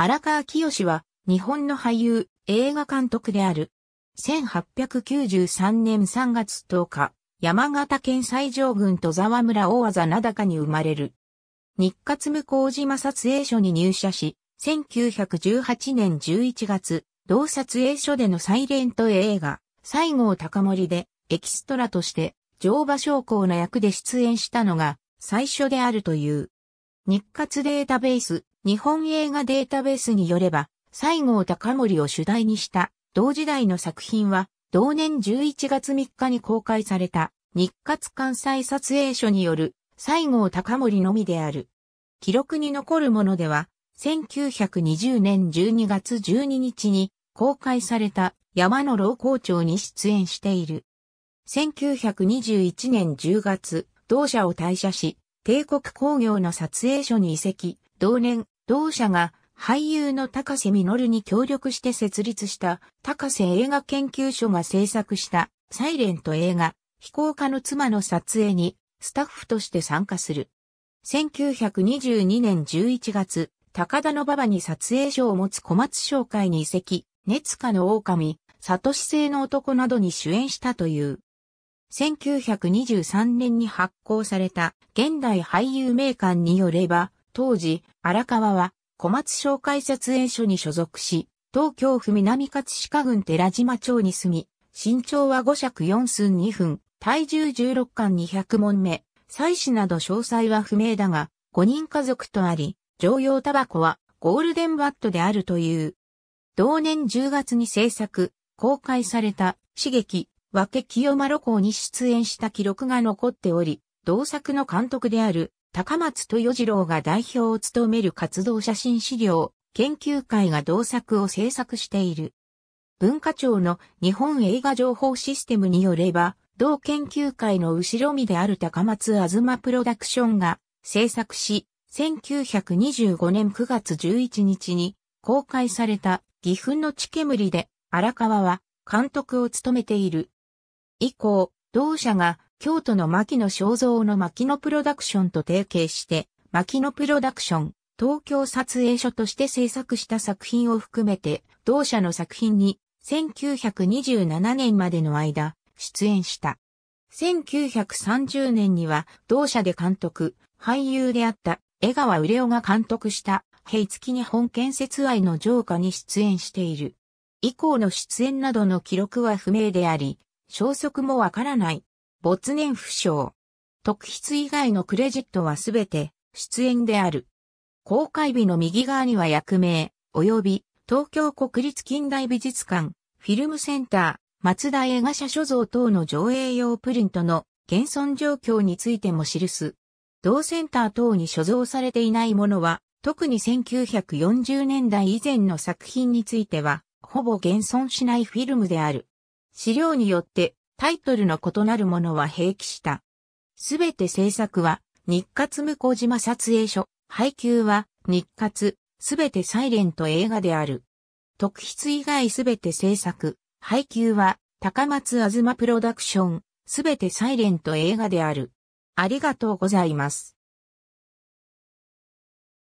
荒川清は、日本の俳優、映画監督である。1893年3月10日、山形県西条郡戸沢村大技名高に生まれる。日活向島撮影所に入社し、1918年11月、同撮影所でのサイレント映画、西郷隆盛で、エキストラとして、乗馬将校の役で出演したのが、最初であるという。日活データベース、日本映画データベースによれば、西郷隆盛を主題にした同時代の作品は、同年11月3日に公開された日活関西撮影所による西郷隆盛のみである。記録に残るものでは、1920年12月12日に公開された山の老校長に出演している。1921年10月、同社を退社し、帝国工業の撮影所に移籍、同年同社が俳優の高瀬実に協力して設立した高瀬映画研究所が制作したサイレント映画飛行家の妻の撮影にスタッフとして参加する。1922年11月、高田の馬場に撮影所を持つ小松商会に移籍、熱化の狼、里志製の男などに主演したという。1923年に発行された現代俳優名鑑によれば、当時、荒川は小松紹介撮影所に所属し、東京府南葛飾郡寺島町に住み、身長は5尺4寸2分、体重16巻200問目、妻子など詳細は不明だが、5人家族とあり、常用タバコはゴールデンバットであるという。同年10月に制作、公開された、刺激、分け清丸校に出演した記録が残っており、同作の監督である高松豊次郎が代表を務める活動写真資料研究会が同作を制作している。文化庁の日本映画情報システムによれば、同研究会の後ろ身である高松あずまプロダクションが制作し、1925年9月11日に公開された岐阜の地煙で荒川は監督を務めている。以降、同社が京都の牧野肖像の牧野プロダクションと提携して、牧野プロダクション、東京撮影所として制作した作品を含めて、同社の作品に、1927年までの間、出演した。1930年には、同社で監督、俳優であった、江川売夫が監督した、平月日本建設愛の浄化に出演している。以降の出演などの記録は不明であり、消息もわからない。没年不詳。特筆以外のクレジットはすべて出演である。公開日の右側には役名、及び東京国立近代美術館、フィルムセンター、松田映画社所蔵等の上映用プリントの現存状況についても記す。同センター等に所蔵されていないものは、特に1940年代以前の作品については、ほぼ現存しないフィルムである。資料によってタイトルの異なるものは併記した。すべて制作は、日活向島撮影所、配給は、日活、すべてサイレント映画である。特筆以外すべて制作、配給は、高松あずまプロダクション、すべてサイレント映画である。ありがとうございます。